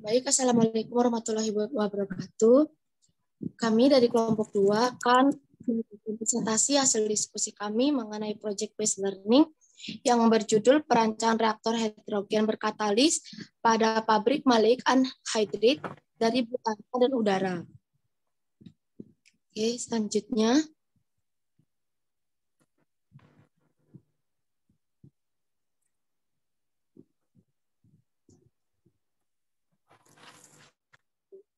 Baik, Assalamualaikum warahmatullahi wabarakatuh. Kami dari kelompok dua akan presentasi hasil diskusi kami mengenai Project Based Learning yang berjudul Perancangan Reaktor hidrogen Berkatalis pada Pabrik Malik Anhydride dari Butana dan Udara. Oke, selanjutnya.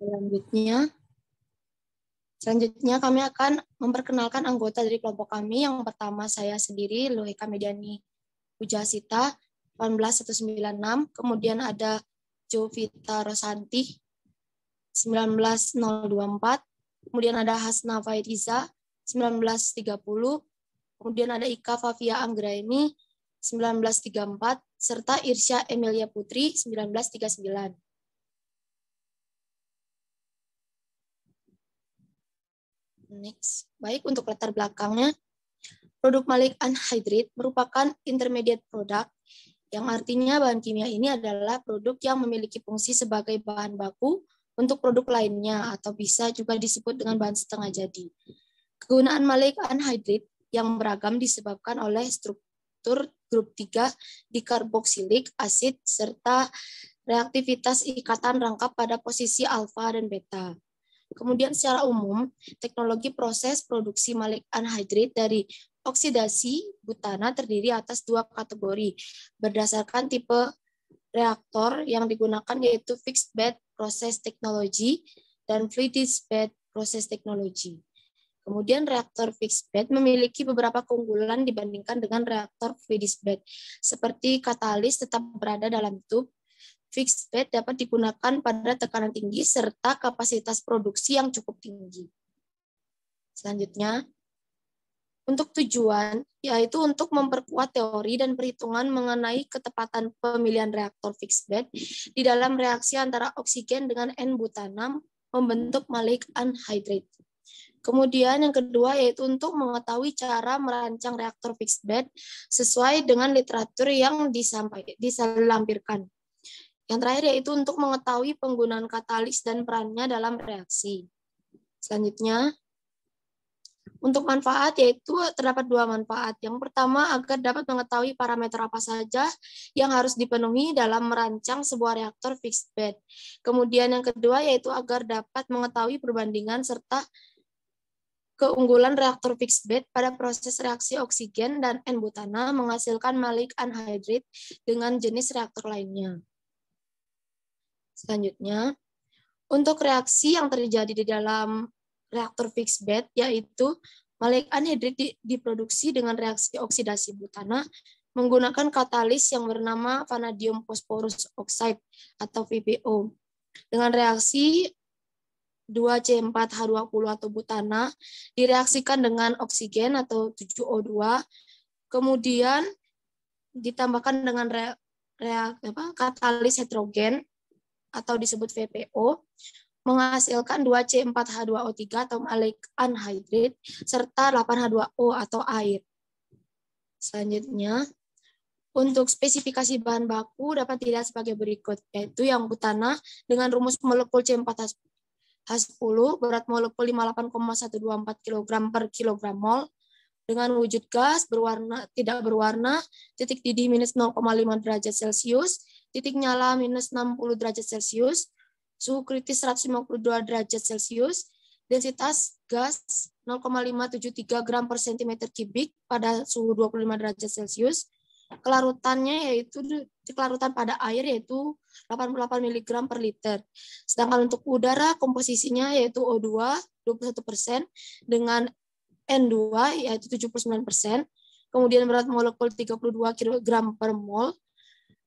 Selanjutnya, selanjutnya kami akan memperkenalkan anggota dari kelompok kami. Yang pertama saya sendiri, Luhika Mediani Pujasita, 18196. Kemudian ada Jovita Rosanti, 19024. Kemudian ada Hasna Fairiza, 1930. Kemudian ada Ika Favia Anggraini, 1934. Serta Irsya Emilia Putri, 1939. Next. Baik, untuk latar belakangnya, produk malik anhydride merupakan intermediate produk, yang artinya bahan kimia ini adalah produk yang memiliki fungsi sebagai bahan baku untuk produk lainnya atau bisa juga disebut dengan bahan setengah jadi. Kegunaan malik anhydride yang beragam disebabkan oleh struktur grup 3 karboksilik asid serta reaktivitas ikatan rangkap pada posisi alfa dan beta. Kemudian secara umum, teknologi proses produksi malik anhidrid dari oksidasi butana terdiri atas dua kategori berdasarkan tipe reaktor yang digunakan yaitu fixed bed process technology dan fluidized bed process technology. Kemudian reaktor fixed bed memiliki beberapa keunggulan dibandingkan dengan reaktor fluidized bed, seperti katalis tetap berada dalam tub, fixed bed dapat digunakan pada tekanan tinggi serta kapasitas produksi yang cukup tinggi. Selanjutnya, untuk tujuan, yaitu untuk memperkuat teori dan perhitungan mengenai ketepatan pemilihan reaktor fixed bed di dalam reaksi antara oksigen dengan N-butanam membentuk malik anhydride. Kemudian yang kedua yaitu untuk mengetahui cara merancang reaktor fixed bed sesuai dengan literatur yang disampaikan, diselampirkan. Yang terakhir yaitu untuk mengetahui penggunaan katalis dan perannya dalam reaksi. Selanjutnya, untuk manfaat yaitu terdapat dua manfaat. Yang pertama agar dapat mengetahui parameter apa saja yang harus dipenuhi dalam merancang sebuah reaktor fixed bed. Kemudian yang kedua yaitu agar dapat mengetahui perbandingan serta keunggulan reaktor fixed bed pada proses reaksi oksigen dan N-butana menghasilkan malik anhydride dengan jenis reaktor lainnya. Selanjutnya, untuk reaksi yang terjadi di dalam reaktor fixed bed yaitu Malik anhidrid diproduksi dengan reaksi oksidasi butana menggunakan katalis yang bernama vanadium phosphorus oxide atau VPO. Dengan reaksi 2C4H20 atau butana direaksikan dengan oksigen atau 7O2, kemudian ditambahkan dengan re, re, apa, katalis heterogen atau disebut VPO menghasilkan 2C4H2O3 atau malic anhydride serta 8H2O atau air. Selanjutnya, untuk spesifikasi bahan baku dapat dilihat sebagai berikut, yaitu yang utama dengan rumus molekul C4H10 berat molekul 58,124 kg per kilogram mol, dengan wujud gas berwarna tidak berwarna, titik didih minus 0,5 derajat Celcius, titik nyala minus 60 derajat Celcius, suhu kritis 152 derajat Celcius, densitas gas 0,573 gram per sentimeter kubik pada suhu 25 derajat Celcius, kelarutannya yaitu kelarutan pada air yaitu 88 mg per liter. Sedangkan untuk udara komposisinya yaitu O2 21% dengan N2 yaitu 79%, kemudian berat molekul 32 kg per mol,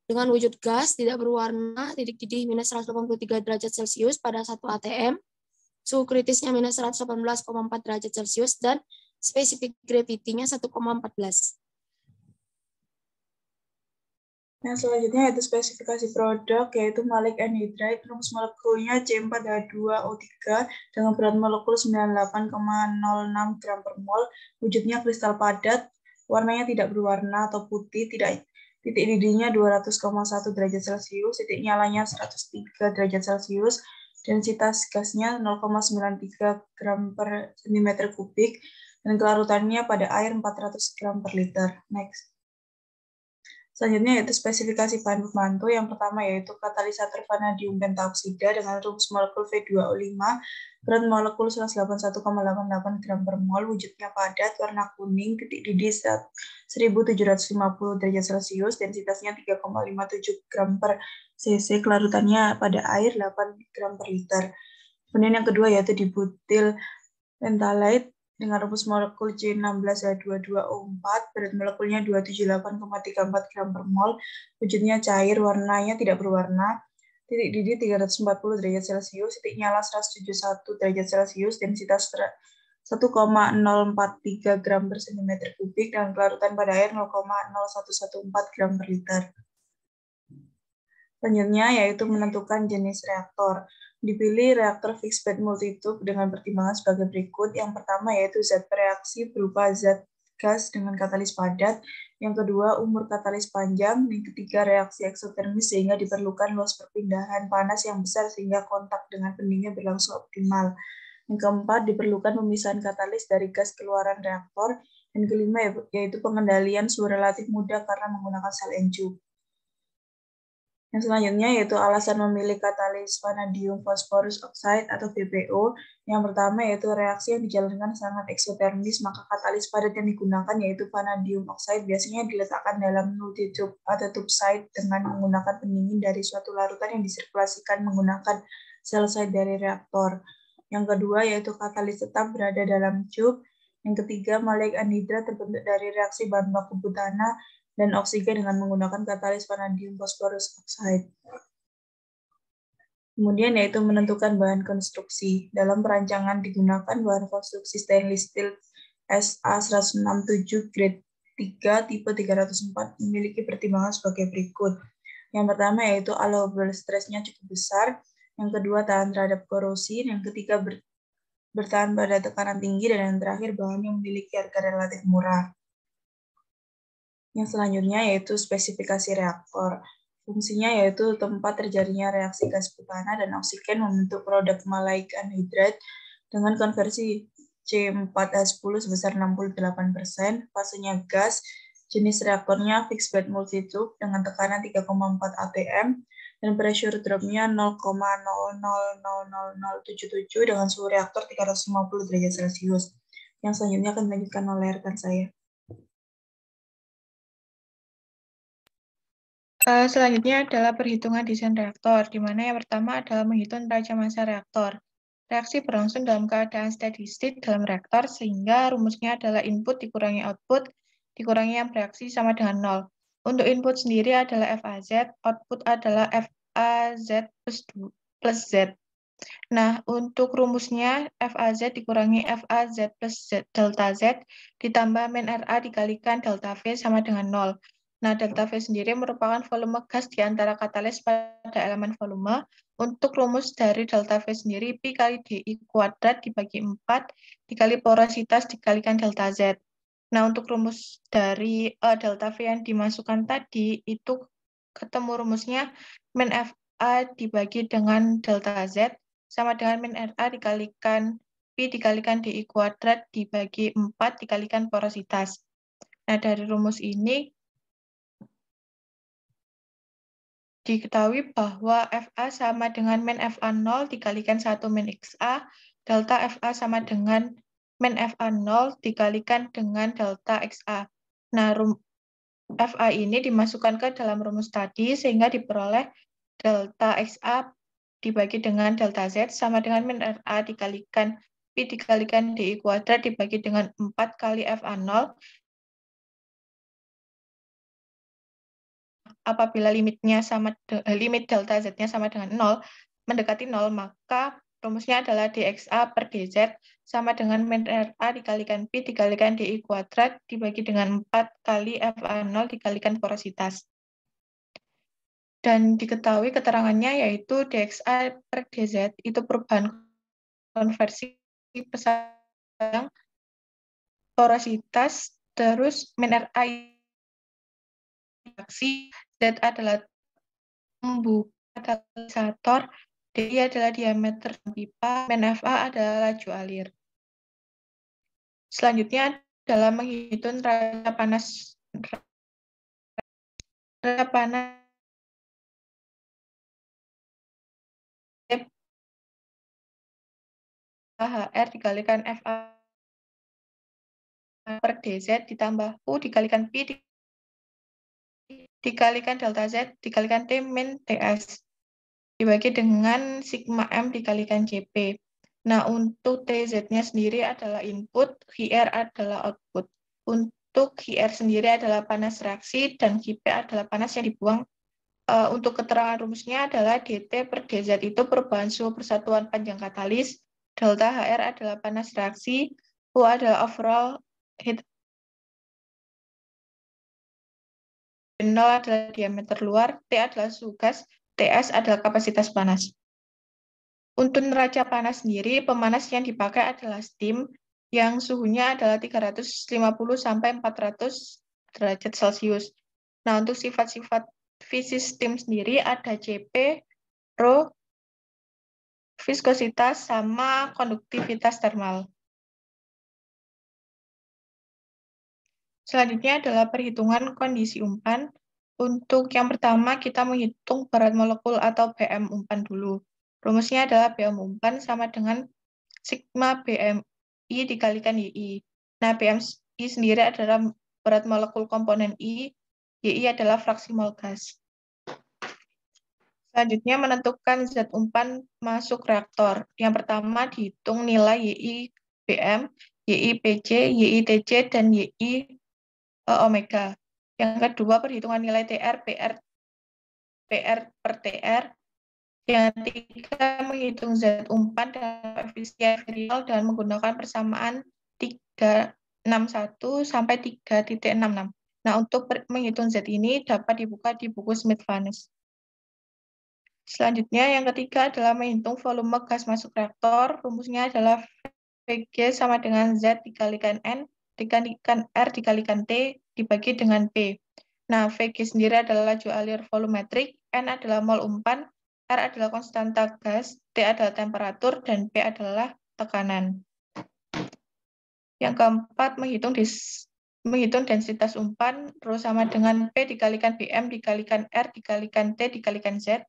dengan wujud gas tidak berwarna titik didih minus 183 derajat Celcius pada satu atm, suhu kritisnya minus 118,4 derajat Celcius, dan spesifik gravity-nya 1,14. Nah, selanjutnya yaitu spesifikasi produk, yaitu malik anhydride, rumus molekulnya C4H2O3 dengan berat molekul 98,06 gram per mol, wujudnya kristal padat, warnanya tidak berwarna atau putih, tidak titik didihnya 200,1 derajat Celcius, titik nyalanya 103 derajat Celcius, densitas gasnya 0,93 gram per cm kubik, dan kelarutannya pada air 400 gram per liter. Next. Selanjutnya yaitu spesifikasi bahan pemantu. Yang pertama yaitu katalisator vanadium pentoksida dengan rumus molekul V2O5, berat molekul 181,88 gram per mol, wujudnya padat, warna kuning, titik didih 1750 derajat Celcius, densitasnya 3,57 gram per cc, kelarutannya pada air 8 gram per liter. Kemudian yang kedua yaitu dibutil pentalite dengan rumus molekul C16H22O4, berat molekulnya 278,34 gram per mol, wujudnya cair, warnanya tidak berwarna, titik didih 340 derajat Celcius, titik nyala 171 derajat Celcius, densitas 1,043 gram per sentimeter kubik, dan kelarutan pada air 0,0114 gram per liter. Selanjutnya yaitu menentukan jenis reaktor. Dipilih reaktor fixed bed multitube dengan pertimbangan sebagai berikut. Yang pertama yaitu zat bereaksi berupa zat gas dengan katalis padat. Yang kedua, umur katalis panjang. Yang ketiga, reaksi eksotermis sehingga diperlukan luas perpindahan panas yang besar sehingga kontak dengan pendingnya berlangsung optimal. Yang keempat, diperlukan pemisahan katalis dari gas keluaran reaktor. yang kelima, yaitu pengendalian suhu relatif mudah karena menggunakan sel enju. Yang selanjutnya yaitu alasan memilih katalis vanadium phosphorus oxide atau VPO. Yang pertama yaitu reaksi yang dijalankan sangat eksotermis, maka katalis padat yang digunakan yaitu vanadium oxide biasanya diletakkan dalam tube atau tube side dengan menggunakan pendingin dari suatu larutan yang disirkulasikan menggunakan sel side dari reaktor. Yang kedua yaitu katalis tetap berada dalam tube. Yang ketiga, molek anhidrat terbentuk dari reaksi bahan baku butana dan oksigen dengan menggunakan katalis vanadium phosphorus oxide. Kemudian yaitu menentukan bahan konstruksi. Dalam perancangan digunakan bahan konstruksi stainless steel SA167 grade 3 tipe 304 memiliki pertimbangan sebagai berikut. Yang pertama yaitu allowable stressnya cukup besar, yang kedua tahan terhadap korosi, yang ketiga bertahan pada tekanan tinggi, dan yang terakhir bahan yang memiliki harga relatif murah. Yang selanjutnya yaitu spesifikasi reaktor. Fungsinya yaitu tempat terjadinya reaksi gas butana dan oksigen membentuk produk malaik anhidrat dengan konversi C4H10 sebesar 68%, fasenya gas, jenis reaktornya fixed bed multitube dengan tekanan 3,4 atm, dan pressure dropnya 0,000077 dengan suhu reaktor 350 derajat Celcius. Yang selanjutnya akan dilanjutkan oleh rekan saya. Eh, selanjutnya adalah perhitungan desain reaktor, di mana yang pertama adalah menghitung raja masa reaktor. Reaksi berlangsung dalam keadaan steady state dalam reaktor, sehingga rumusnya adalah input dikurangi output, dikurangi yang bereaksi sama dengan nol. Untuk input sendiri adalah FAZ, output adalah FAZ plus, plus Z. Nah, untuk rumusnya FAZ dikurangi FAZ plus Z, delta Z ditambah min RA dikalikan delta V sama dengan 0. Nah, delta V sendiri merupakan volume gas di antara katalis pada elemen volume. Untuk rumus dari delta V sendiri, pi kali DI kuadrat dibagi 4 dikali porositas dikalikan delta Z. Nah, untuk rumus dari uh, delta V yang dimasukkan tadi, itu ketemu rumusnya min FA dibagi dengan delta Z sama dengan min RA dikalikan pi dikalikan DI kuadrat dibagi 4 dikalikan porositas. Nah, dari rumus ini diketahui bahwa FA sama dengan min FA0 dikalikan 1 min XA, delta FA sama dengan min FA0 dikalikan dengan delta XA. Nah, rum FA ini dimasukkan ke dalam rumus tadi sehingga diperoleh delta XA dibagi dengan delta Z sama dengan min FA dikalikan P dikalikan DI kuadrat dibagi dengan 4 kali FA0 apabila limitnya sama eh, limit delta z-nya sama dengan 0 mendekati 0 maka rumusnya adalah dxa per dz sama dengan min ra dikalikan pi dikalikan di kuadrat dibagi dengan 4 kali fa0 dikalikan porositas. Dan diketahui keterangannya yaitu dxa per dz itu perubahan konversi pesan porositas terus min ra aksi, Z adalah pembuka katalisator, d adalah diameter pipa, nfa adalah laju alir. Selanjutnya dalam menghitung raja panas raja panas HR dikalikan FA per DZ ditambah U dikalikan P dikalikan delta Z dikalikan T min TS dibagi dengan sigma M dikalikan JP. Nah, untuk TZ-nya sendiri adalah input, hr adalah output. Untuk hr sendiri adalah panas reaksi, dan JP adalah panas yang dibuang. Eh, untuk keterangan rumusnya adalah DT per DZ itu perubahan suhu persatuan panjang katalis, delta HR adalah panas reaksi, U adalah overall heat 0 adalah diameter luar, T adalah suhu gas, TS adalah kapasitas panas. Untuk neraca panas sendiri, pemanas yang dipakai adalah steam yang suhunya adalah 350 sampai 400 derajat Celcius. Nah, untuk sifat-sifat visi steam sendiri ada CP, rho, viskositas, sama konduktivitas termal. Selanjutnya adalah perhitungan kondisi umpan. Untuk yang pertama, kita menghitung berat molekul atau BM umpan dulu. Rumusnya adalah BM umpan sama dengan sigma BMI dikalikan YI. Nah, BMI sendiri adalah berat molekul komponen I, YI adalah fraksi mol gas. Selanjutnya menentukan zat umpan masuk reaktor. Yang pertama dihitung nilai YI BM, YI PC, YI TC, dan YI Eh, omega. Yang kedua perhitungan nilai TR, PR, PR per TR. Yang ketiga menghitung Z umpan dan koefisien real dan menggunakan persamaan 361 sampai 3.66. Nah, untuk menghitung Z ini dapat dibuka di buku Smith-Vanes. Selanjutnya, yang ketiga adalah menghitung volume gas masuk reaktor. Rumusnya adalah VG sama dengan Z dikalikan N dikalikan R dikalikan T dibagi dengan P. Nah, VG sendiri adalah laju alir volumetrik, N adalah mol umpan, R adalah konstanta gas, T adalah temperatur, dan P adalah tekanan. Yang keempat, menghitung dis, menghitung densitas umpan, Rho sama dengan P dikalikan BM dikalikan R dikalikan T dikalikan Z.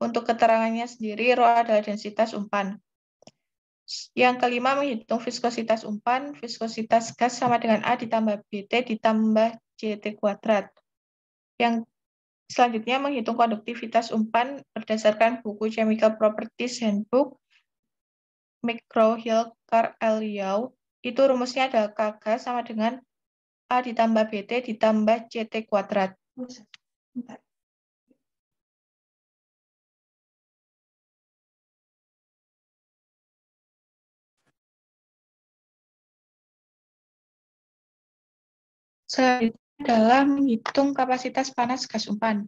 Untuk keterangannya sendiri, Rho adalah densitas umpan. Yang kelima, menghitung viskositas umpan. Viskositas gas sama dengan A ditambah BT ditambah CT kuadrat. Yang selanjutnya, menghitung konduktivitas umpan berdasarkan buku Chemical Properties Handbook Hill, Carl Liao. Itu rumusnya adalah KG sama dengan A ditambah BT ditambah CT kuadrat. Bentar. Selanjutnya adalah menghitung kapasitas panas gas umpan.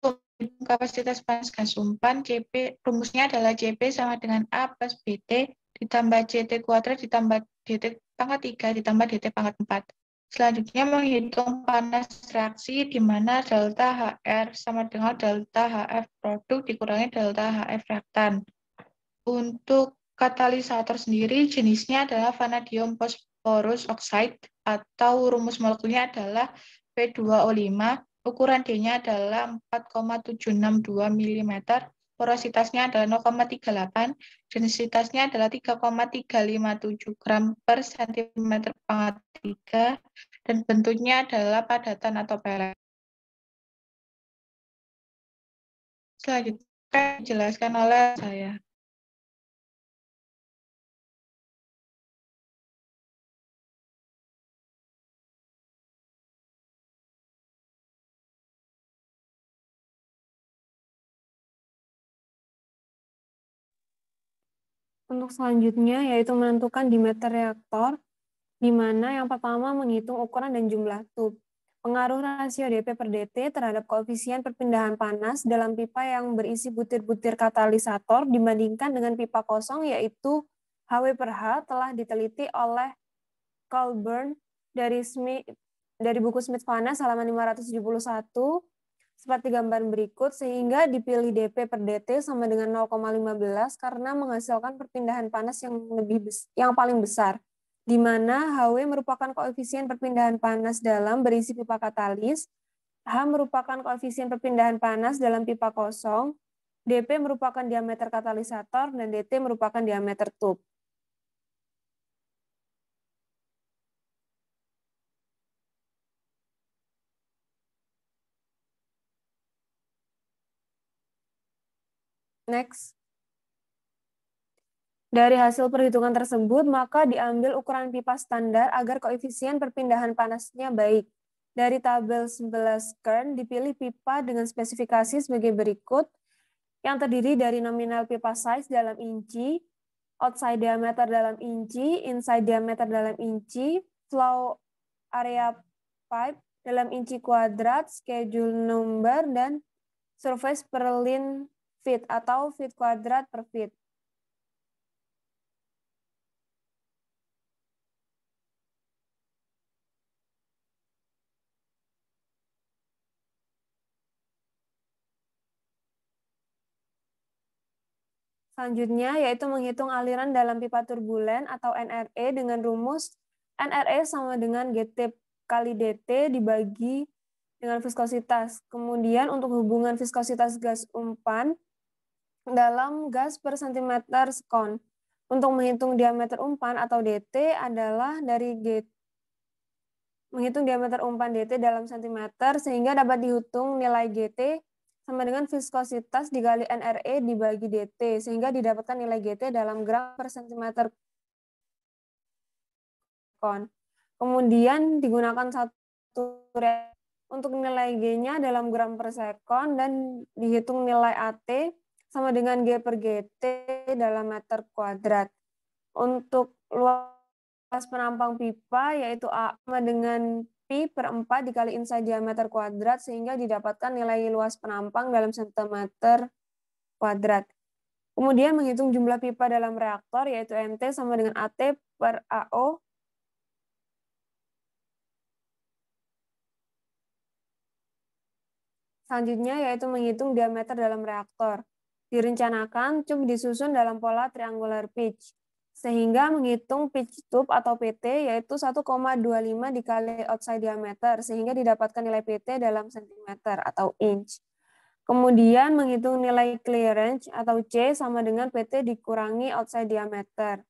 Untuk kapasitas panas gas umpan, CP, rumusnya adalah CP sama dengan A plus BT ditambah CT kuadrat ditambah DT pangkat 3 ditambah DT pangkat 4. Selanjutnya menghitung panas reaksi di mana delta HR sama dengan delta HF produk dikurangi delta HF reaktan. Untuk katalisator sendiri jenisnya adalah vanadium porous oxide atau rumus molekulnya adalah P2O5, ukuran D-nya adalah 4,762 mm, porositasnya adalah 0,38, densitasnya adalah 3,357 gram per cm pangkat 3, dan bentuknya adalah padatan atau pelet. Selanjutnya dijelaskan oleh saya. untuk selanjutnya yaitu menentukan diameter reaktor, di mana yang pertama menghitung ukuran dan jumlah tub. Pengaruh rasio dP per dt terhadap koefisien perpindahan panas dalam pipa yang berisi butir-butir katalisator dibandingkan dengan pipa kosong yaitu HW per H telah diteliti oleh Colburn dari Smith, dari buku Smith Panas halaman 571 seperti gambar berikut, sehingga dipilih DP per DT sama dengan 0,15 karena menghasilkan perpindahan panas yang lebih yang paling besar, di mana HW merupakan koefisien perpindahan panas dalam berisi pipa katalis, H merupakan koefisien perpindahan panas dalam pipa kosong, DP merupakan diameter katalisator, dan DT merupakan diameter tube. Next. Dari hasil perhitungan tersebut, maka diambil ukuran pipa standar agar koefisien perpindahan panasnya baik. Dari tabel 11 Kern, dipilih pipa dengan spesifikasi sebagai berikut, yang terdiri dari nominal pipa size dalam inci, outside diameter dalam inci, inside diameter dalam inci, flow area pipe dalam inci kuadrat, schedule number, dan surface per line feet atau feet kuadrat per feet. Selanjutnya yaitu menghitung aliran dalam pipa turbulen atau NRE dengan rumus NRE sama dengan GT kali DT dibagi dengan viskositas. Kemudian untuk hubungan viskositas gas umpan dalam gas per cm sekon. Untuk menghitung diameter umpan atau DT adalah dari G menghitung diameter umpan DT dalam cm sehingga dapat dihitung nilai GT sama dengan viskositas digali NRE dibagi DT sehingga didapatkan nilai GT dalam gram per cm kon. Kemudian digunakan satu untuk nilai G-nya dalam gram per sekon dan dihitung nilai AT sama dengan G per GT dalam meter kuadrat. Untuk luas penampang pipa yaitu A sama dengan pi per 4 dikali inside diameter kuadrat sehingga didapatkan nilai luas penampang dalam sentimeter kuadrat. Kemudian menghitung jumlah pipa dalam reaktor yaitu MT sama dengan AT per AO Selanjutnya yaitu menghitung diameter dalam reaktor direncanakan cup disusun dalam pola triangular pitch, sehingga menghitung pitch tube atau PT yaitu 1,25 dikali outside diameter, sehingga didapatkan nilai PT dalam sentimeter atau inch. Kemudian menghitung nilai clearance atau C sama dengan PT dikurangi outside diameter.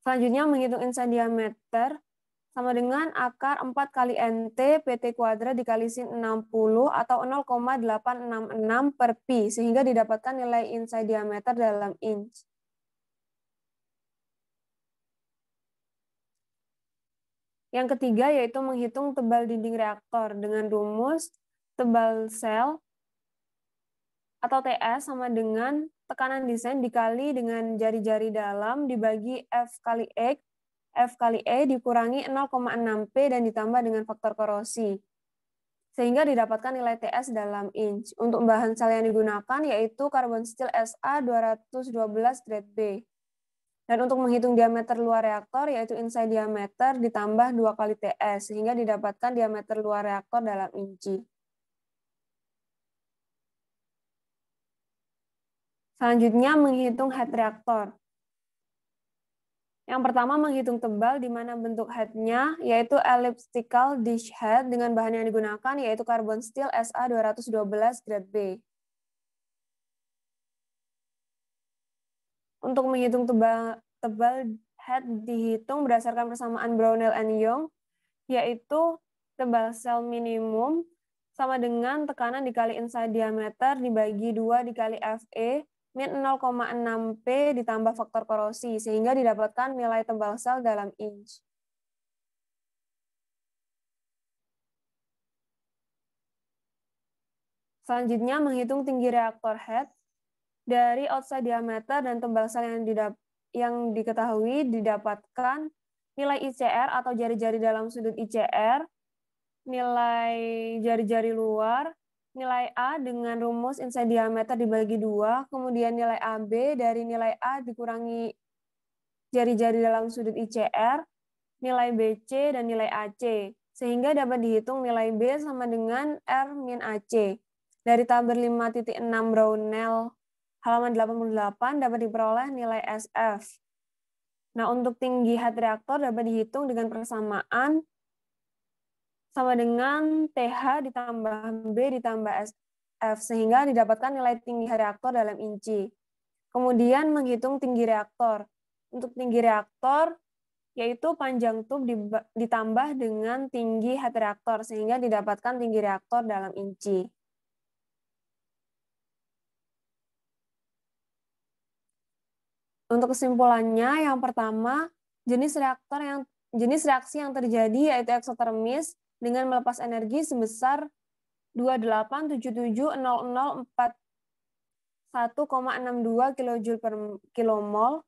Selanjutnya menghitung inside diameter sama dengan akar 4 kali NT PT kuadrat dikali sin 60 atau 0,866 per pi, sehingga didapatkan nilai inside diameter dalam inch. Yang ketiga yaitu menghitung tebal dinding reaktor dengan rumus tebal sel atau TS sama dengan tekanan desain dikali dengan jari-jari dalam dibagi F kali X F kali E dikurangi 0,6P dan ditambah dengan faktor korosi. Sehingga didapatkan nilai TS dalam inch. Untuk bahan sel yang digunakan yaitu karbon steel SA 212 grade B. Dan untuk menghitung diameter luar reaktor yaitu inside diameter ditambah 2 kali TS sehingga didapatkan diameter luar reaktor dalam inci. Selanjutnya menghitung head reaktor. Yang pertama menghitung tebal di mana bentuk headnya yaitu elliptical dish head dengan bahan yang digunakan yaitu carbon steel SA 212 grade B. Untuk menghitung tebal, tebal head dihitung berdasarkan persamaan Brownell and Young yaitu tebal sel minimum sama dengan tekanan dikali inside diameter dibagi 2 dikali FE min 0,6P ditambah faktor korosi, sehingga didapatkan nilai tebal sel dalam inch. Selanjutnya, menghitung tinggi reaktor head dari outside diameter dan tebal sel yang, didap yang diketahui didapatkan nilai ICR atau jari-jari dalam sudut ICR, nilai jari-jari luar, nilai A dengan rumus inside diameter dibagi dua, kemudian nilai AB dari nilai A dikurangi jari-jari dalam sudut ICR, nilai BC, dan nilai AC, sehingga dapat dihitung nilai B sama dengan R min AC. Dari tabel 5.6 Brownell halaman 88 dapat diperoleh nilai SF. Nah, untuk tinggi hat reaktor dapat dihitung dengan persamaan sama dengan TH ditambah B ditambah SF, sehingga didapatkan nilai tinggi reaktor dalam inci. Kemudian menghitung tinggi reaktor. Untuk tinggi reaktor, yaitu panjang tub ditambah dengan tinggi head reaktor, sehingga didapatkan tinggi reaktor dalam inci. Untuk kesimpulannya, yang pertama, jenis reaktor yang jenis reaksi yang terjadi yaitu eksotermis, dengan melepas energi sebesar 28770041,62 kJ per kilomol.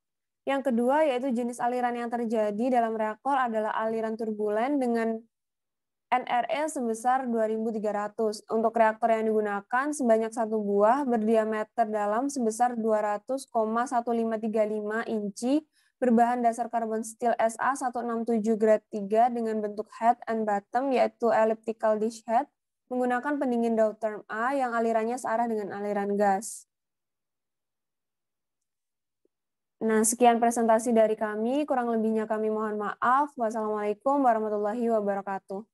Yang kedua yaitu jenis aliran yang terjadi dalam reaktor adalah aliran turbulen dengan NRE sebesar 2300. Untuk reaktor yang digunakan sebanyak satu buah berdiameter dalam sebesar 200,1535 inci berbahan dasar karbon steel SA 167 grade 3 dengan bentuk head and bottom yaitu elliptical dish head menggunakan pendingin term A yang alirannya searah dengan aliran gas. Nah, sekian presentasi dari kami. Kurang lebihnya kami mohon maaf. Wassalamualaikum warahmatullahi wabarakatuh.